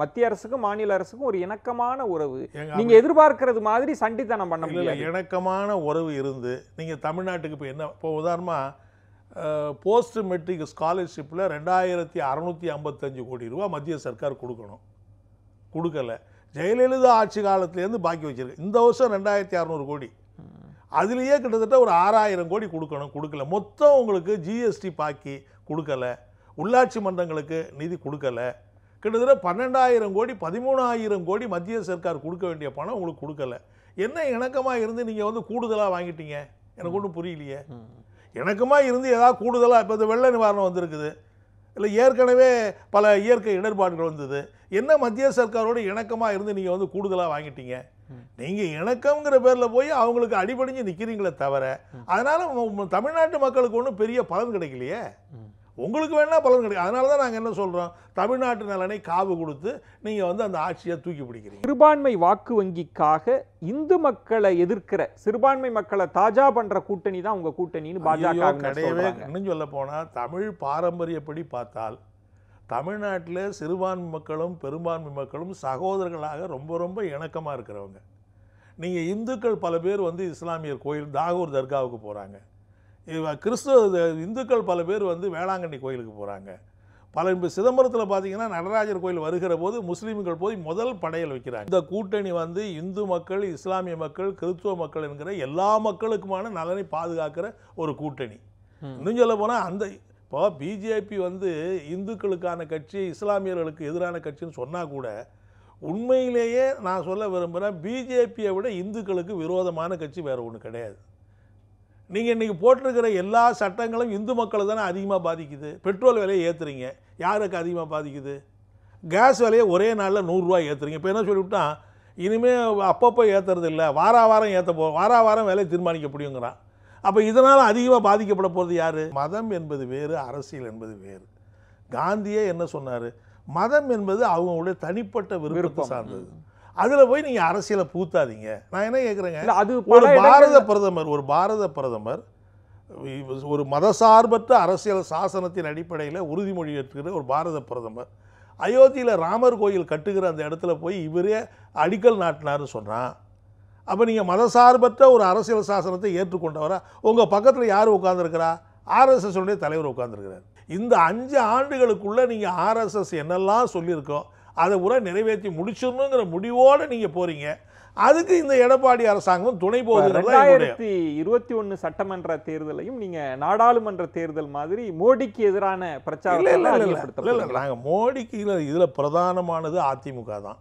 மத்திய அரசுக்கும் மாநில அரசுக்கும் ஒரு இணக்கமான உறவு நீங்க எதிர்பார்க்கறது மாதிரி சண்டித்தனம் பண்ண முடியல இணக்கமான உறவு இருந்து நீங்க தமிழ்நாட்டுக்கு இப்போ என்ன இப்போ உதாரணமா போஸ்ட் மெட்ரிக் ஸ்காலர்ஷிப்பில் ரெண்டாயிரத்தி அறநூற்றி ஐம்பத்தஞ்சு கோடி ரூபா மத்திய சர்க்கார் கொடுக்கணும் கொடுக்கல ஜெயலலிதா ஆட்சி காலத்துலேருந்து பாக்கி வச்சிருக்கு இந்த வருஷம் ரெண்டாயிரத்தி அறநூறு கோடி அதுலேயே கிட்டத்தட்ட ஒரு ஆறாயிரம் கோடி கொடுக்கணும் கொடுக்கல மொத்தம் உங்களுக்கு ஜிஎஸ்டி பாக்கி கொடுக்கல உள்ளாட்சி மன்றங்களுக்கு நிதி கொடுக்கலை கிட்டத்தட்ட பன்னெண்டாயிரம் கோடி பதிமூணாயிரம் கோடி மத்திய சர்க்கார் கொடுக்க வேண்டிய பணம் உங்களுக்கு கொடுக்கல என்ன இணக்கமாக இருந்து நீங்கள் வந்து கூடுதலாக வாங்கிட்டீங்க எனக்கு ஒன்றும் புரியலையே இணக்கமாக இருந்து ஏதாவது கூடுதலாக இப்போ இந்த வெள்ள நிவாரணம் வந்திருக்குது இல்லை ஏற்கனவே பல இயற்கை இடர்பாடுகள் வந்தது என்ன மத்திய சர்க்காரோடு இணக்கமாக இருந்து நீங்கள் வந்து கூடுதலாக வாங்கிட்டீங்க நீங்கள் இணக்கங்கிற பேரில் போய் அவங்களுக்கு அடிபடிஞ்சு நிற்கிறீங்களே தவிர அதனால் தமிழ்நாட்டு மக்களுக்கு ஒன்றும் பெரிய பலன் கிடைக்கலையே உங்களுக்கு வேணால் பலன் கிடைக்கும் அதனால தான் நாங்கள் என்ன சொல்கிறோம் தமிழ்நாட்டு நலனை காவு கொடுத்து நீங்கள் வந்து அந்த ஆட்சியை தூக்கி பிடிக்கிறீங்க சிறுபான்மை வாக்கு வங்கிக்காக இந்து மக்களை எதிர்க்கிற சிறுபான்மை மக்களை தாஜா பண்ணுற கூட்டணி தான் உங்கள் கூட்டணின்னு பாஜக கிடையவே இன்னும் சொல்ல போனால் தமிழ் பாரம்பரியப்படி பார்த்தால் தமிழ்நாட்டில் சிறுபான்மை மக்களும் பெரும்பான்மை மக்களும் சகோதரர்களாக ரொம்ப ரொம்ப இணக்கமாக இருக்கிறவங்க நீங்கள் இந்துக்கள் பல பேர் வந்து இஸ்லாமியர் கோயில் தாகூர் தர்காவுக்கு போகிறாங்க கிறிஸ்தவ இந்துக்கள் பல பேர் வந்து வேளாங்கண்ணி கோயிலுக்கு போகிறாங்க பல இப்போ சிதம்பரத்தில் பார்த்தீங்கன்னா நடராஜர் கோயில் வருகிற போது முஸ்லீம்கள் போய் முதல் படையல் வைக்கிறாங்க இந்த கூட்டணி வந்து இந்து மக்கள் இஸ்லாமிய மக்கள் கிறிஸ்துவ மக்கள் என்கிற எல்லா மக்களுக்குமான நலனை பாதுகாக்கிற ஒரு கூட்டணி இன்னும் சொல்ல போனால் அந்த இப்போ பிஜேபி வந்து இந்துக்களுக்கான கட்சி இஸ்லாமியர்களுக்கு எதிரான கட்சின்னு சொன்னால் கூட உண்மையிலேயே நான் சொல்ல விரும்புகிறேன் பிஜேபியை விட இந்துக்களுக்கு விரோதமான கட்சி வேறு ஒன்று கிடையாது நீங்கள் இன்றைக்கி போட்டிருக்கிற எல்லா சட்டங்களும் இந்து மக்களை தானே அதிகமாக பாதிக்குது பெட்ரோல் விலையை ஏற்றுறீங்க யாருக்கு அதிகமாக பாதிக்குது கேஸ் விலையை ஒரே நாளில் நூறுரூவா ஏற்றுறீங்க இப்போ என்ன சொல்லிவிட்டான் இனிமேல் அப்பப்போ ஏற்றுறது இல்லை வார வாரம் ஏற்ற போ வார வாரம் விலையை தீர்மானிக்க முடியுங்கிறான் அப்போ இதனால் அதிகமாக பாதிக்கப்பட போகிறது யார் மதம் என்பது வேறு அரசியல் என்பது வேறு காந்தியே என்ன சொன்னார் மதம் என்பது அவங்களுடைய தனிப்பட்ட விருப்பத்தை சார்ந்தது அதில் போய் நீங்கள் அரசியலை பூத்தாதீங்க நான் என்ன கேட்குறேங்க அது ஒரு பாரத பிரதமர் ஒரு பாரத பிரதமர் ஒரு மதசார்பற்ற அரசியல் சாசனத்தின் அடிப்படையில் உறுதிமொழி ஏற்றுகிற ஒரு பாரத பிரதமர் அயோத்தியில் ராமர் கோயில் கட்டுகிற அந்த இடத்துல போய் இவரே அடிக்கல் நாட்டினார்னு சொன்னான் அப்போ நீங்கள் மதசார்பற்ற ஒரு அரசியல் சாசனத்தை ஏற்றுக்கொண்டவரா உங்கள் பக்கத்தில் யார் உட்காந்துருக்கிறா ஆர்எஸ்எஸ் தலைவர் உட்காந்துருக்கிறார் இந்த அஞ்சு ஆண்டுகளுக்குள்ளே நீங்கள் ஆர்எஸ்எஸ் என்னெல்லாம் சொல்லியிருக்கோம் அதை பூரா நிறைவேற்றி முடிச்சிடணுங்கிற முடிவோடு நீங்கள் போகிறீங்க அதுக்கு இந்த எடப்பாடி அரசாங்கம் துணை போகுது ரெண்டாயிரத்தி இருபத்தி ஒன்று சட்டமன்ற தேர்தலையும் நீங்கள் நாடாளுமன்ற தேர்தல் மாதிரி மோடிக்கு எதிரான பிரச்சாரம் இல்லை நாங்கள் மோடிக்கு இதில் பிரதானமானது அதிமுக தான்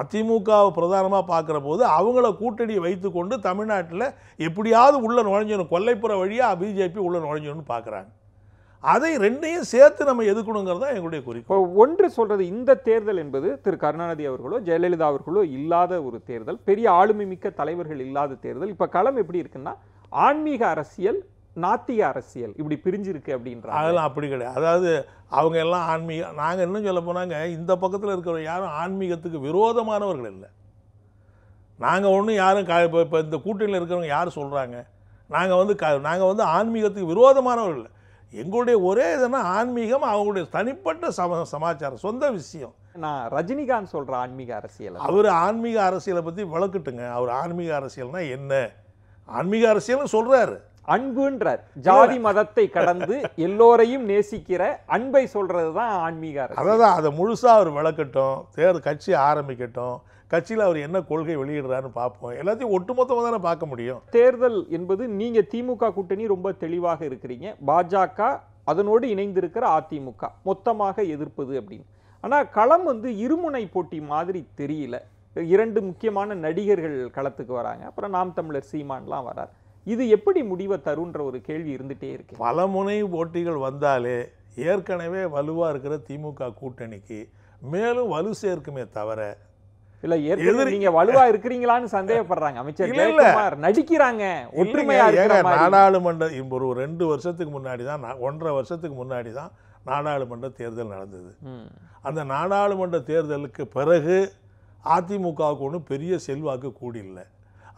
அதிமுகவை பிரதானமாக பார்க்குற போது அவங்கள கூட்டணி வைத்துக்கொண்டு தமிழ்நாட்டில் எப்படியாவது உள்ள நுழைஞ்சிடணும் கொல்லைப்புற வழியாக பிஜேபி உள்ளே நுழைஞ்சிடணும்னு பார்க்குறாங்க அதை ரெண்டையும் சேர்த்து நம்ம எதுக்கணுங்கிறது தான் எங்களுடைய குறிக்கோள் ஒன்று சொல்கிறது இந்த தேர்தல் என்பது திரு கருணாநிதி அவர்களோ ஜெயலலிதா அவர்களோ இல்லாத ஒரு தேர்தல் பெரிய ஆளுமை மிக்க தலைவர்கள் இல்லாத தேர்தல் இப்போ களம் எப்படி இருக்குன்னா ஆன்மீக அரசியல் நாத்திக அரசியல் இப்படி பிரிஞ்சிருக்கு அப்படின்ற அதெல்லாம் அப்படி கிடையாது அதாவது அவங்க எல்லாம் ஆன்மீக நாங்கள் இன்னும் சொல்ல போனாங்க இந்த பக்கத்தில் இருக்கிற யாரும் ஆன்மீகத்துக்கு விரோதமானவர்கள் இல்லை நாங்கள் ஒன்றும் யாரும் க இப்போ இப்போ இந்த கூட்டணியில் இருக்கிறவங்க யார் சொல்கிறாங்க நாங்கள் வந்து க நாங்கள் வந்து ஆன்மீகத்துக்கு விரோதமானவர்கள் இல்லை எங்களுடைய ஒரே இதுனா ஆன்மீகம் அவங்களுடைய தனிப்பட்ட சம சமாச்சாரம் சொந்த விஷயம் நான் ரஜினிகாந்த் சொல்கிற ஆன்மீக அரசியல் அவர் ஆன்மீக அரசியலை பற்றி விளக்கட்டுங்க அவர் ஆன்மீக அரசியல்னா என்ன ஆன்மீக அரசியல்னு சொல்கிறாரு அன்புன்றார் ஜாதி மதத்தை கடந்து எல்லோரையும் நேசிக்கிற அன்பை சொல்கிறது தான் ஆன்மீக அரசியல் அதான் அதை முழுசாக அவர் விளக்கட்டும் தேர் கட்சி ஆரம்பிக்கட்டும் கட்சியில் அவர் என்ன கொள்கை வெளியிடுறாருன்னு பார்ப்போம் எல்லாத்தையும் ஒட்டுமொத்தமாக தானே பார்க்க முடியும் தேர்தல் என்பது நீங்கள் திமுக கூட்டணி ரொம்ப தெளிவாக இருக்கிறீங்க பாஜக அதனோடு இணைந்திருக்கிற அதிமுக மொத்தமாக எதிர்ப்பது அப்படின்னு ஆனால் களம் வந்து இருமுனை போட்டி மாதிரி தெரியல இரண்டு முக்கியமான நடிகர்கள் களத்துக்கு வராங்க அப்புறம் நாம் தமிழர் சீமான்லாம் வரார் இது எப்படி முடிவை தருன்ற ஒரு கேள்வி இருந்துகிட்டே இருக்கு பல முனை போட்டிகள் வந்தாலே ஏற்கனவே வலுவாக இருக்கிற திமுக கூட்டணிக்கு மேலும் வலு சேர்க்குமே தவிர இல்ல ஏற்கனவே நீங்க வலுவா இருக்கிறீங்களான்னு சந்தேகப்படுறாங்க அமைச்சர் ஜெயக்குமார் நடிக்கிறாங்க ஒற்றுமையா நாடாளுமன்ற இப்போ ஒரு ரெண்டு வருஷத்துக்கு முன்னாடி தான் ஒன்றரை வருஷத்துக்கு முன்னாடி தான் நாடாளுமன்ற தேர்தல் நடந்தது அந்த நாடாளுமன்ற தேர்தலுக்கு பிறகு அதிமுகவுக்கு ஒன்றும் பெரிய செல்வாக்கு கூடி கூடியில்லை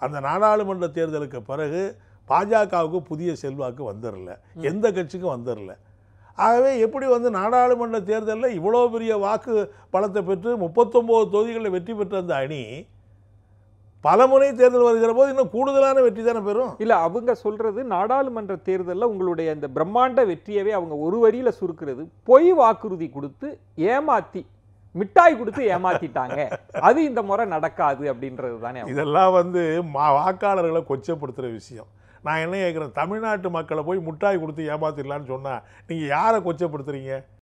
அந்த நாடாளுமன்ற தேர்தலுக்கு பிறகு பாஜகவுக்கு புதிய செல்வாக்கு வந்துடல எந்த கட்சிக்கும் வந்துடல ஆகவே எப்படி வந்து நாடாளுமன்ற தேர்தலில் இவ்வளோ பெரிய வாக்கு பலத்தை பெற்று முப்பத்தொம்போது தொகுதிகளில் வெற்றி பெற்ற அந்த அணி பலமுறை தேர்தல் வருகிற போது இன்னும் கூடுதலான வெற்றி தானே பெறும் இல்லை அவங்க சொல்கிறது நாடாளுமன்ற தேர்தலில் உங்களுடைய இந்த பிரம்மாண்ட வெற்றியவே அவங்க ஒரு வரியில் சுருக்கிறது பொய் வாக்குறுதி கொடுத்து ஏமாற்றி மிட்டாய் கொடுத்து ஏமாத்திட்டாங்க அது இந்த முறை நடக்காது அப்படின்றது தானே இதெல்லாம் வந்து மா வாக்காளர்களை கொச்சப்படுத்துகிற விஷயம் நான் என்ன கேட்குறேன் தமிழ்நாட்டு மக்களை போய் முட்டாய் கொடுத்து ஏமாத்திடலான்னு சொன்னால் நீங்கள் யாரை கொச்சப்படுத்துகிறீங்க